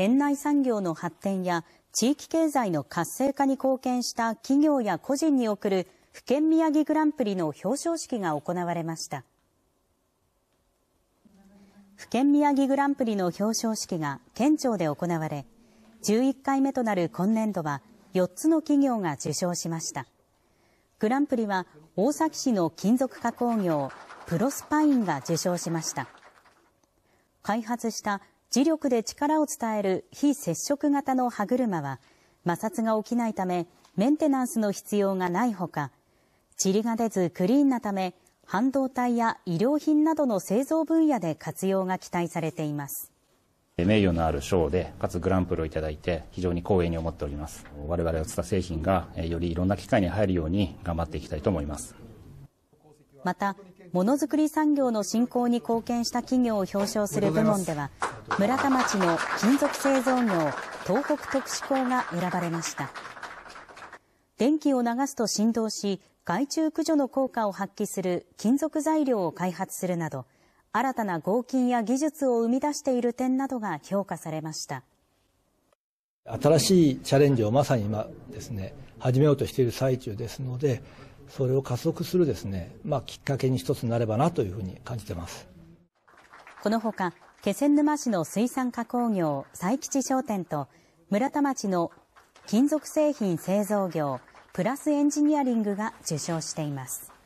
県内産業の発展や地域経済の活性化に貢献した企業や個人に贈る府県宮城グランプリの表彰式が行われました府県宮城グランプリの表彰式が県庁で行われ11回目となる今年度は4つの企業が受賞しましたグランプリは大崎市の金属加工業プロスパインが受賞しました開発した磁力で力を伝える非接触型の歯車は摩擦が起きないためメンテナンスの必要がないほか、塵が出ずクリーンなため半導体や医療品などの製造分野で活用が期待されています。名誉のある賞で、かつグランプリをいただいて、非常に光栄に思っております。我々を伝った製品が、よりいろんな機会に入るように頑張っていきたいと思います。また、ものづくり産業の振興に貢献した企業を表彰する部門では、村田町の金属製造業東北特殊鋼が選ばれました電気を流すと振動し害虫駆除の効果を発揮する金属材料を開発するなど新たな合金や技術を生み出している点などが評価されました新しいチャレンジをまさに今ですね始めようとしている最中ですのでそれを加速するですね、まあ、きっかけに一つになればなというふうに感じてますこのほか気仙沼市の水産加工業佐伯地商店と村田町の金属製品製造業プラスエンジニアリングが受賞しています。